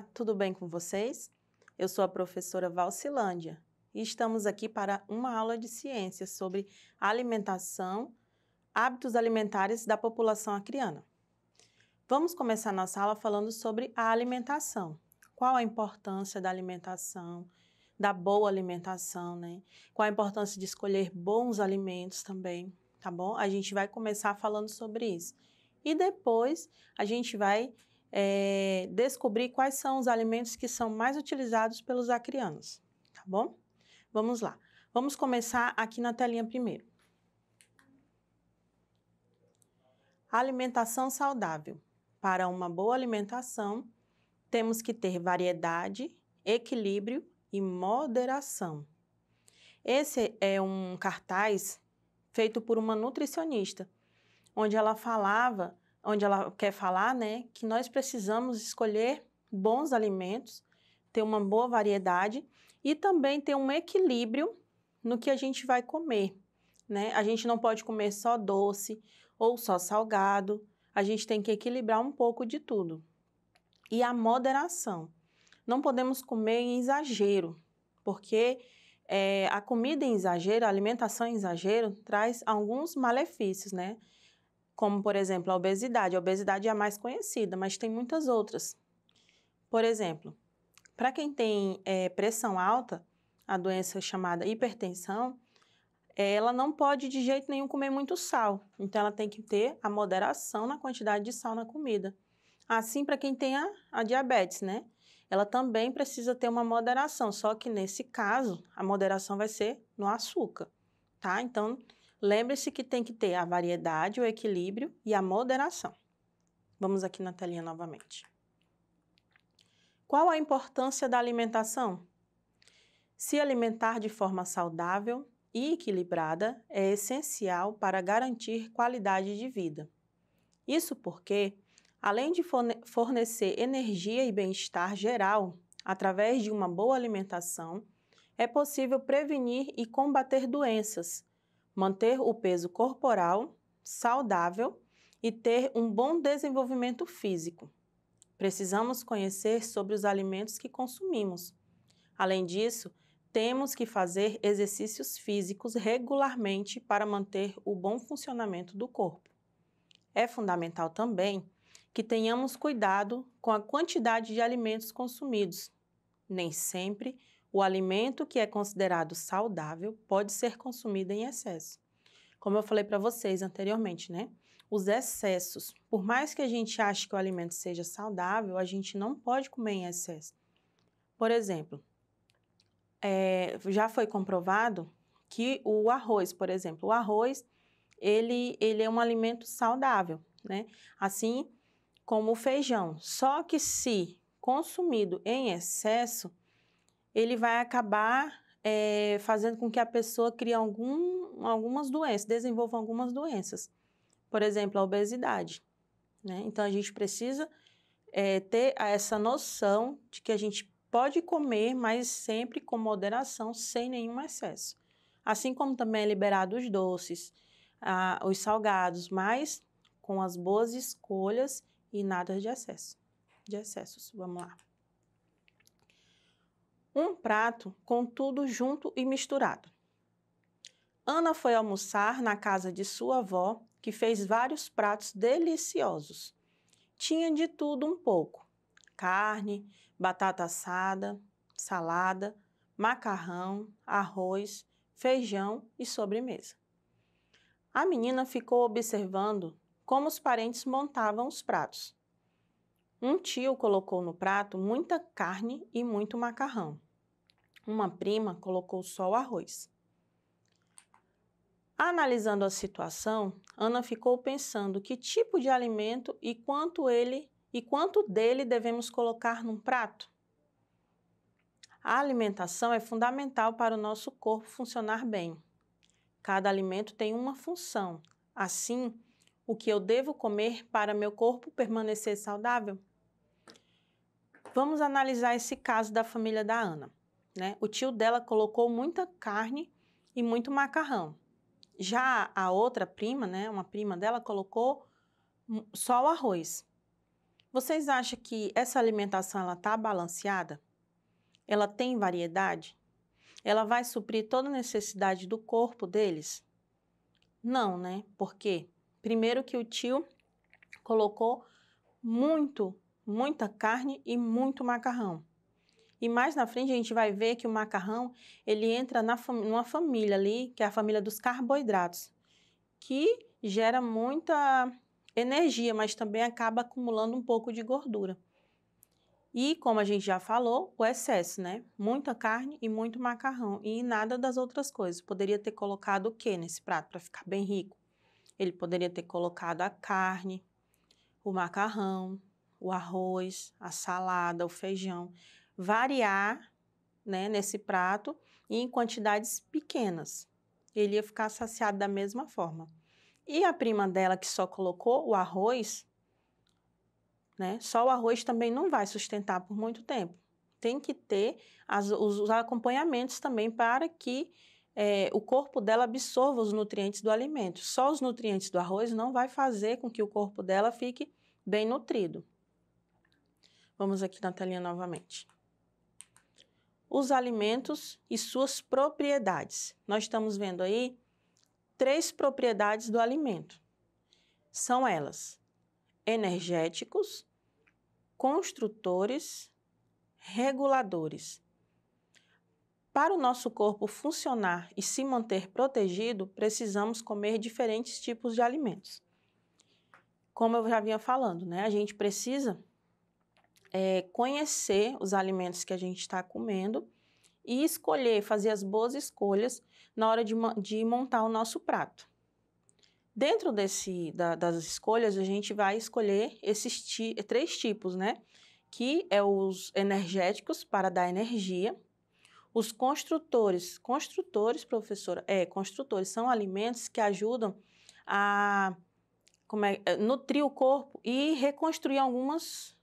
Olá, tudo bem com vocês? Eu sou a professora Valcilândia e estamos aqui para uma aula de ciências sobre alimentação, hábitos alimentares da população acriana. Vamos começar nossa aula falando sobre a alimentação. Qual a importância da alimentação, da boa alimentação, né? Qual a importância de escolher bons alimentos também, tá bom? A gente vai começar falando sobre isso. E depois a gente vai é, descobrir quais são os alimentos que são mais utilizados pelos acrianos, tá bom? Vamos lá. Vamos começar aqui na telinha primeiro. Alimentação saudável. Para uma boa alimentação, temos que ter variedade, equilíbrio e moderação. Esse é um cartaz feito por uma nutricionista, onde ela falava onde ela quer falar, né, que nós precisamos escolher bons alimentos, ter uma boa variedade e também ter um equilíbrio no que a gente vai comer, né? A gente não pode comer só doce ou só salgado, a gente tem que equilibrar um pouco de tudo. E a moderação. Não podemos comer em exagero, porque é, a comida em exagero, a alimentação em exagero, traz alguns malefícios, né? como por exemplo a obesidade. A obesidade é a mais conhecida, mas tem muitas outras. Por exemplo, para quem tem é, pressão alta, a doença chamada hipertensão, ela não pode de jeito nenhum comer muito sal. Então ela tem que ter a moderação na quantidade de sal na comida. Assim para quem tem a, a diabetes, né? Ela também precisa ter uma moderação, só que nesse caso a moderação vai ser no açúcar, tá? Então Lembre-se que tem que ter a variedade, o equilíbrio e a moderação. Vamos aqui na telinha novamente. Qual a importância da alimentação? Se alimentar de forma saudável e equilibrada é essencial para garantir qualidade de vida. Isso porque, além de fornecer energia e bem-estar geral através de uma boa alimentação, é possível prevenir e combater doenças, manter o peso corporal saudável e ter um bom desenvolvimento físico. Precisamos conhecer sobre os alimentos que consumimos. Além disso, temos que fazer exercícios físicos regularmente para manter o bom funcionamento do corpo. É fundamental também que tenhamos cuidado com a quantidade de alimentos consumidos. Nem sempre o alimento que é considerado saudável pode ser consumido em excesso. Como eu falei para vocês anteriormente, né? Os excessos. Por mais que a gente ache que o alimento seja saudável, a gente não pode comer em excesso. Por exemplo, é, já foi comprovado que o arroz, por exemplo, o arroz, ele, ele é um alimento saudável, né? Assim como o feijão. Só que se consumido em excesso, ele vai acabar é, fazendo com que a pessoa crie algum, algumas doenças, desenvolva algumas doenças. Por exemplo, a obesidade. Né? Então, a gente precisa é, ter essa noção de que a gente pode comer, mas sempre com moderação, sem nenhum excesso. Assim como também é liberado os doces, a, os salgados, mas com as boas escolhas e nada de excesso. De excessos, vamos lá um prato com tudo junto e misturado. Ana foi almoçar na casa de sua avó, que fez vários pratos deliciosos. Tinha de tudo um pouco: carne, batata assada, salada, macarrão, arroz, feijão e sobremesa. A menina ficou observando como os parentes montavam os pratos. Um tio colocou no prato muita carne e muito macarrão. Uma prima colocou só o arroz. Analisando a situação, Ana ficou pensando que tipo de alimento e quanto ele e quanto dele devemos colocar num prato. A alimentação é fundamental para o nosso corpo funcionar bem. Cada alimento tem uma função. Assim, o que eu devo comer para meu corpo permanecer saudável? Vamos analisar esse caso da família da Ana. Né? O tio dela colocou muita carne e muito macarrão. Já a outra prima, né, uma prima dela, colocou só o arroz. Vocês acham que essa alimentação ela está balanceada? Ela tem variedade? Ela vai suprir toda a necessidade do corpo deles? Não, né? Porque primeiro que o tio colocou muito, muita carne e muito macarrão. E mais na frente a gente vai ver que o macarrão ele entra na fam numa família ali, que é a família dos carboidratos, que gera muita energia, mas também acaba acumulando um pouco de gordura. E como a gente já falou, o excesso, né? Muita carne e muito macarrão e nada das outras coisas. Poderia ter colocado o que nesse prato para ficar bem rico? Ele poderia ter colocado a carne, o macarrão, o arroz, a salada, o feijão variar né, nesse prato em quantidades pequenas. Ele ia ficar saciado da mesma forma. E a prima dela que só colocou o arroz, né? Só o arroz também não vai sustentar por muito tempo. Tem que ter as, os, os, acompanhamentos também para que é, o corpo dela absorva os nutrientes do alimento. Só os nutrientes do arroz não vai fazer com que o corpo dela fique bem nutrido. Vamos aqui na telinha novamente os alimentos e suas propriedades. Nós estamos vendo aí três propriedades do alimento. São elas: energéticos, construtores, reguladores. Para o nosso corpo funcionar e se manter protegido, precisamos comer diferentes tipos de alimentos. Como eu já vinha falando, né? A gente precisa é, conhecer os alimentos que a gente está comendo e escolher, fazer as boas escolhas na hora de, de montar o nosso prato. Dentro desse, da, das escolhas, a gente vai escolher esses ti, três tipos, né? Que é os energéticos para dar energia, os construtores, construtores, professora, é, construtores são alimentos que ajudam a como é, eh, nutrir o corpo e reconstruir algumas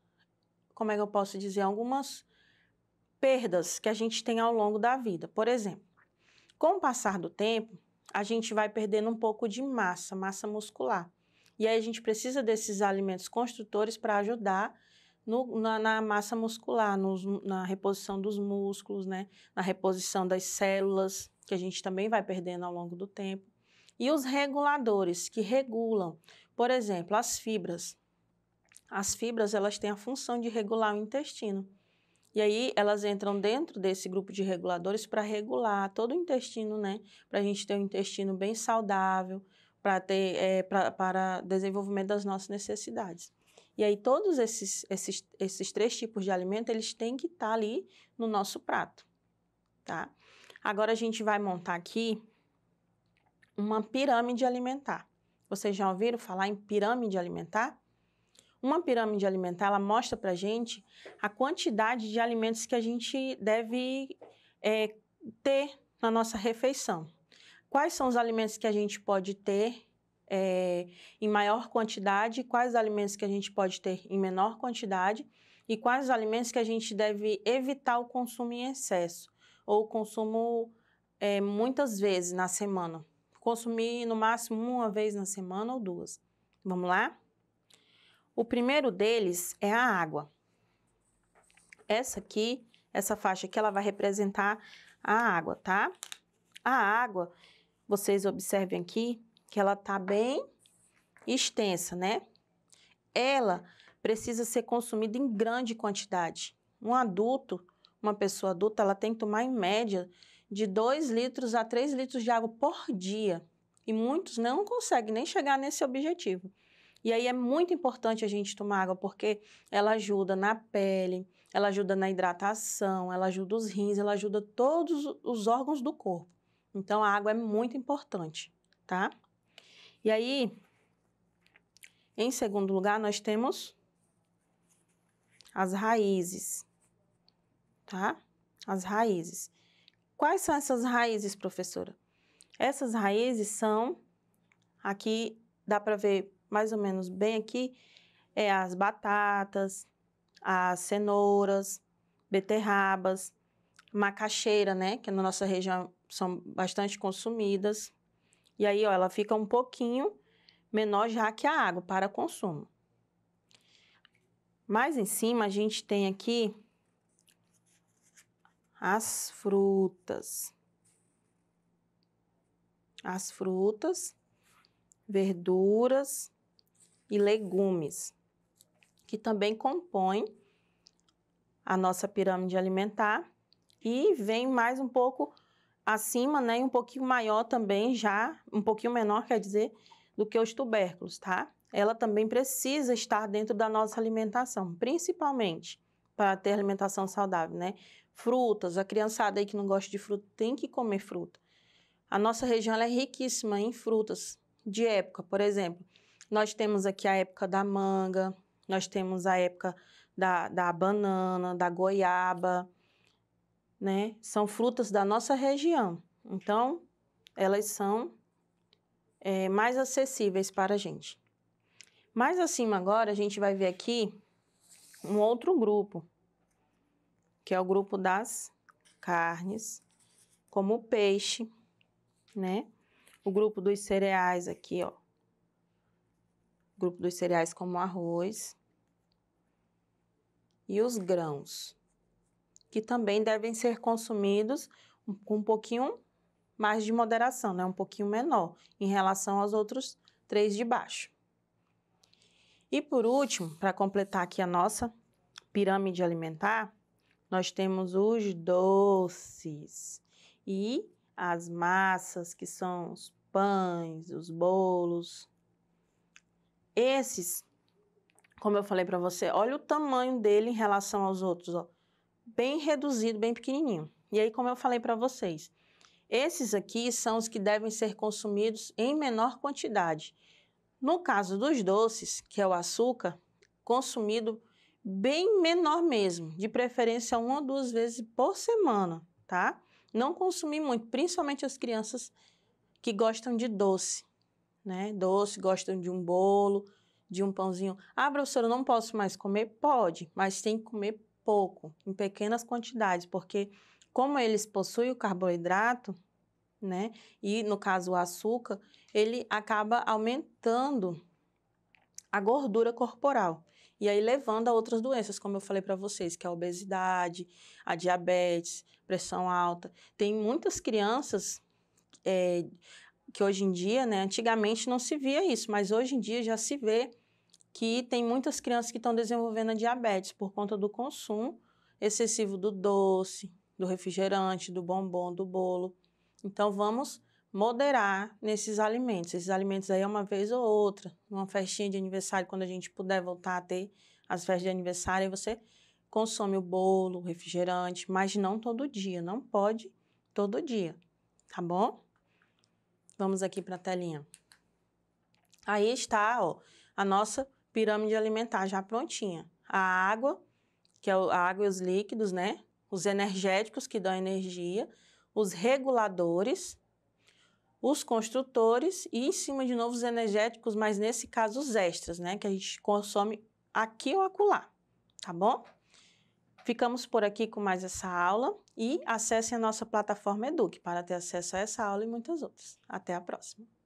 como é que eu posso dizer, algumas perdas que a gente tem ao longo da vida. Por exemplo, com o passar do tempo, a gente vai perdendo um pouco de massa, massa muscular. E aí a gente precisa desses alimentos construtores para ajudar no, na, na, massa muscular, nos, na reposição dos músculos, né? na reposição das células, que a gente também vai perdendo ao longo do tempo. E os reguladores que regulam, por exemplo, as fibras as fibras elas têm a função de regular o intestino. E aí elas entram dentro desse grupo de reguladores para regular todo o intestino, né? Para a gente ter um intestino bem saudável, para ter é, pra, para desenvolvimento das nossas necessidades. E aí todos esses, esses, esses três tipos de alimento eles têm que estar tá ali no nosso prato, tá? Agora a gente vai montar aqui uma pirâmide alimentar. Vocês já ouviram falar em pirâmide alimentar? Uma pirâmide alimentar, ela mostra para a gente a quantidade de alimentos que a gente deve é, ter na nossa refeição. Quais são os alimentos que a gente pode ter é, em maior quantidade, quais alimentos que a gente pode ter em menor quantidade e quais alimentos que a gente deve evitar o consumo em excesso ou o consumo é, muitas vezes na semana. Consumir no máximo uma vez na semana ou duas. Vamos lá? O primeiro deles é a água. Essa aqui, essa faixa aqui, ela vai representar a água, tá? A água, vocês observem aqui que ela tá bem extensa, né? Ela precisa ser consumida em grande quantidade. Um adulto, uma pessoa adulta, ela tem que tomar em média de 2 litros a 3 litros de água por dia. E muitos não conseguem nem chegar nesse objetivo. E aí é muito importante a gente tomar água, porque ela ajuda na pele, ela ajuda na hidratação, ela ajuda os rins, ela ajuda todos os órgãos do corpo. Então a água é muito importante, tá? E aí, em segundo lugar, nós temos as raízes, tá? As raízes. Quais são essas raízes, professora? Essas raízes são, aqui dá para ver mais ou menos bem aqui, é as batatas, as cenouras, beterrabas, macaxeira, né? Que na nossa região são bastante consumidas. E aí, ó, ela fica um pouquinho menor já que a água para consumo. Mais em cima, a gente tem aqui as frutas. As frutas, verduras e legumes, que também compõem a nossa pirâmide alimentar e vem mais um pouco acima, né, um pouquinho maior também já, um pouquinho menor, quer dizer, do que os tubérculos, tá? Ela também precisa estar dentro da nossa alimentação, principalmente para ter alimentação saudável, né? Frutas, a criançada aí que não gosta de fruta tem que comer fruta. A nossa região é riquíssima em frutas de época, por exemplo, nós temos aqui a época da manga, nós temos a época da, da banana, da goiaba, né? São frutas da nossa região. Então, elas são é, mais acessíveis para a gente. Mais acima agora, a gente vai ver aqui um outro grupo, que é o grupo das carnes, como o peixe, né? O grupo dos cereais aqui, ó, grupo dos cereais como arroz e os grãos, que também devem ser consumidos com um pouquinho mais de moderação, né? um pouquinho menor em relação aos outros três de baixo. E por último, para completar aqui a nossa pirâmide alimentar, nós temos os doces e as massas, que são os pães, os bolos, esses, como eu falei para você, olha o tamanho dele em relação aos outros, ó. Bem reduzido, bem pequenininho. E aí, como eu falei para vocês, esses aqui são os que devem ser consumidos em menor quantidade. No caso dos doces, que é o açúcar, consumido bem menor mesmo, de preferência uma ou duas vezes por semana, tá? Não consumir muito, principalmente as crianças que gostam de doce, né? Doce, gostam de um bolo, de um pãozinho. Ah, professora, eu não posso mais comer? Pode, mas tem que comer pouco, em pequenas quantidades, porque como eles possuem o carboidrato, né? E no caso o açúcar, ele acaba aumentando a gordura corporal. E aí levando a outras doenças, como eu falei para vocês, que é a obesidade, a diabetes, pressão alta. Tem muitas crianças é, que hoje em dia, né, antigamente não se via isso, mas hoje em dia já se vê que tem muitas crianças que estão desenvolvendo a diabetes por conta do consumo excessivo do doce, do refrigerante, do bombom, do bolo. Então vamos moderar nesses alimentos. Esses alimentos aí é uma vez ou outra, numa festinha de aniversário, quando a gente puder voltar a ter as festas de aniversário, você consome o bolo, o refrigerante, mas não todo dia, não pode todo dia, tá bom? Vamos aqui para a telinha. Aí está ó, a nossa pirâmide alimentar já prontinha. A água, que é a água e os líquidos, né? Os energéticos que dão energia, os reguladores, os construtores e em cima de novos energéticos, mas nesse caso os extras, né? Que a gente consome aqui ou acolá, tá bom? Ficamos por aqui com mais essa aula e acessem a nossa plataforma Eduque para ter acesso a essa aula e muitas outras. Até a próxima!